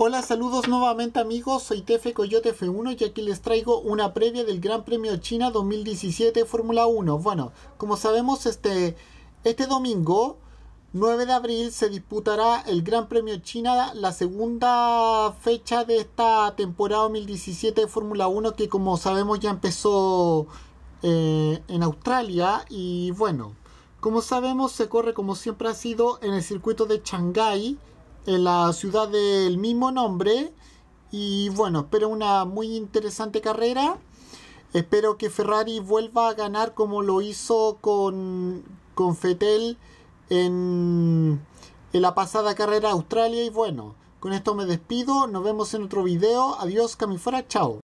Hola, saludos nuevamente amigos, soy Tefe Coyote F1 y aquí les traigo una previa del Gran Premio China 2017 Fórmula 1. Bueno, como sabemos este, este domingo 9 de abril se disputará el Gran Premio China, la segunda fecha de esta temporada 2017 de Fórmula 1 que como sabemos ya empezó eh, en Australia y bueno, como sabemos se corre como siempre ha sido en el circuito de Shanghái en la ciudad del mismo nombre. Y bueno, espero una muy interesante carrera. Espero que Ferrari vuelva a ganar como lo hizo con, con Fetel en, en la pasada carrera Australia. Y bueno, con esto me despido. Nos vemos en otro video. Adiós, Camifora. Chao.